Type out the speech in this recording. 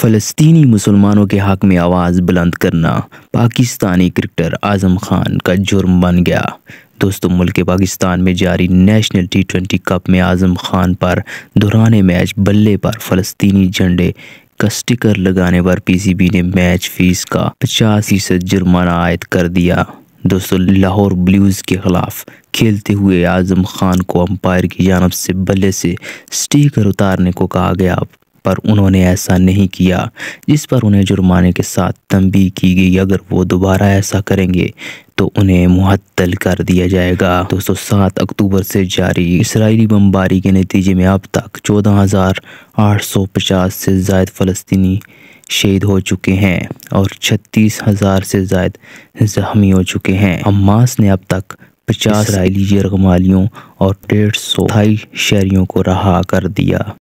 फलस्तनी मुसलमानों के हक़ में आवाज़ बुलंद करना पाकिस्तानी क्रिकेटर आज़म खान का जुर्म बन गया दोस्तों मुल्क पाकिस्तान में जारी नेशनल टी ट्वेंटी कप में आज़म खान पर दौरान मैच बल्ले पर फलस्तनी झंडे का स्टिकर लगाने पर पीसीबी ने मैच फीस का पचास फीसद जुर्माना आयद कर दिया दोस्तों लाहौर ब्लूज़ के ख़िलाफ़ खेलते हुए आज़म खान को अंपायर की जानब से बल्ले से स्टीकर उतारने को कहा गया पर उन्होंने ऐसा नहीं किया जिस पर उन्हें जुर्माने के साथ तंबी की गई अगर वो दोबारा ऐसा करेंगे तो उन्हें मुअत्तल कर दिया जाएगा दोस्तों सात अक्टूबर से जारी इसराइली बमबारी के नतीजे में अब तक चौदह हज़ार आठ सौ पचास से ज़ायद फ़लस्तनी शहीद हो चुके हैं और छत्तीस हज़ार से ज़ायद जख्मी हो चुके हैं अम्मास ने अब तक पचास इसराइली यरगमालियों और डेढ़ सौ शहरीों को रहा कर दिया